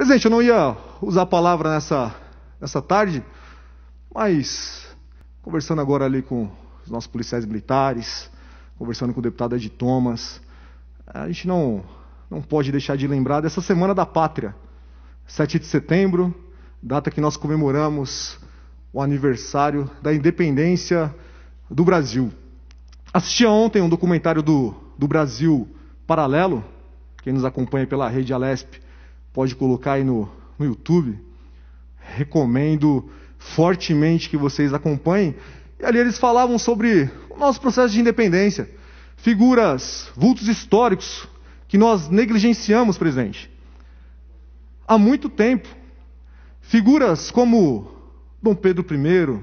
Presidente, eu não ia usar a palavra nessa, nessa tarde, mas conversando agora ali com os nossos policiais militares, conversando com o deputado Ed Thomas, a gente não, não pode deixar de lembrar dessa Semana da Pátria, 7 de setembro, data que nós comemoramos o aniversário da independência do Brasil. Assisti ontem um documentário do, do Brasil Paralelo, quem nos acompanha pela rede Alesp pode colocar aí no, no YouTube. Recomendo fortemente que vocês acompanhem. E ali eles falavam sobre o nosso processo de independência. Figuras, vultos históricos que nós negligenciamos, presidente. Há muito tempo. Figuras como Dom Pedro I,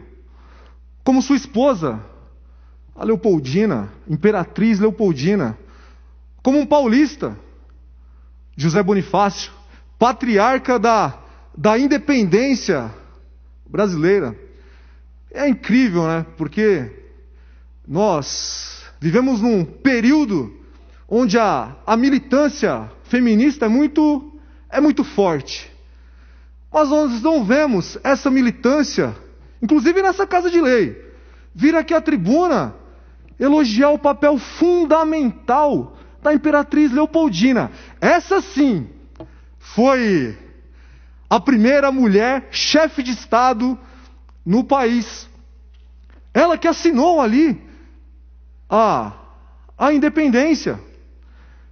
como sua esposa, a Leopoldina, Imperatriz Leopoldina, como um paulista, José Bonifácio, patriarca da, da independência brasileira. É incrível, né? Porque nós vivemos num período onde a, a militância feminista é muito, é muito forte. Mas nós não vemos essa militância, inclusive nessa casa de lei, vir aqui à tribuna elogiar o papel fundamental da imperatriz Leopoldina. Essa sim foi a primeira mulher chefe de Estado no país. Ela que assinou ali a, a independência.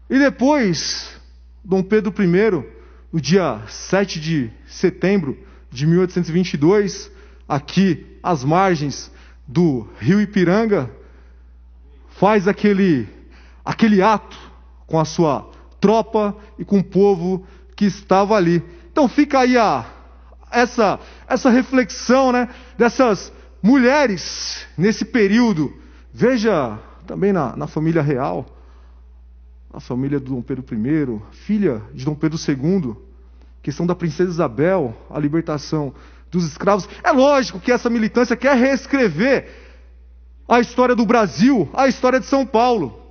E depois, Dom Pedro I, no dia 7 de setembro de 1822, aqui às margens do rio Ipiranga, faz aquele, aquele ato com a sua tropa e com o povo que estava ali. Então fica aí a, essa, essa reflexão né, dessas mulheres nesse período. Veja também na, na família real, a família do Dom Pedro I, filha de Dom Pedro II, questão da princesa Isabel, a libertação dos escravos. É lógico que essa militância quer reescrever a história do Brasil, a história de São Paulo.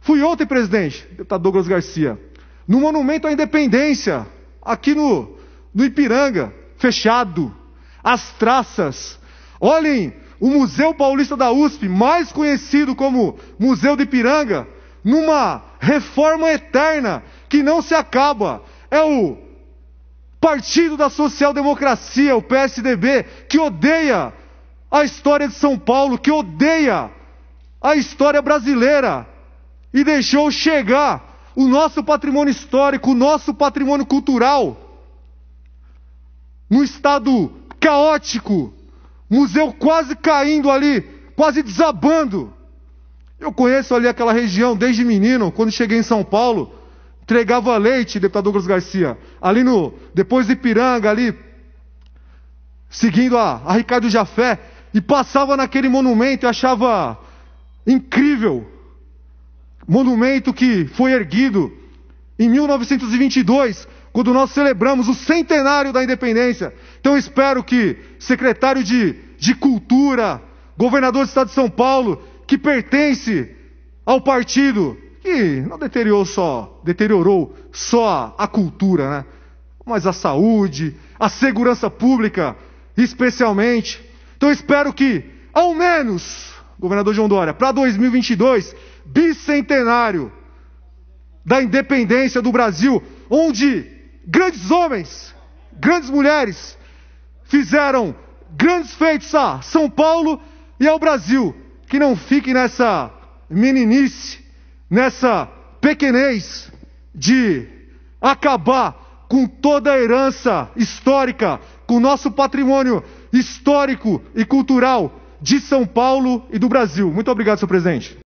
Fui ontem, presidente, deputado Douglas Garcia no Monumento à Independência, aqui no, no Ipiranga, fechado. As traças. Olhem, o Museu Paulista da USP, mais conhecido como Museu de Ipiranga, numa reforma eterna que não se acaba. É o Partido da Social Democracia, o PSDB, que odeia a história de São Paulo, que odeia a história brasileira e deixou chegar o nosso patrimônio histórico, o nosso patrimônio cultural, no estado caótico, museu quase caindo ali, quase desabando. Eu conheço ali aquela região desde menino, quando cheguei em São Paulo, entregava leite, deputado Douglas Garcia, ali no, depois de Ipiranga, ali, seguindo a, a Ricardo Jafé, e passava naquele monumento e achava incrível monumento que foi erguido em 1922, quando nós celebramos o centenário da independência. Então espero que secretário de, de Cultura, governador do estado de São Paulo, que pertence ao partido, que não deteriorou só, deteriorou só a cultura, né? mas a saúde, a segurança pública, especialmente. Então espero que, ao menos, governador João Dória, para 2022, bicentenário da independência do Brasil, onde grandes homens, grandes mulheres fizeram grandes feitos a São Paulo e ao Brasil. Que não fique nessa meninice, nessa pequenez de acabar com toda a herança histórica, com o nosso patrimônio histórico e cultural de São Paulo e do Brasil. Muito obrigado, senhor presidente.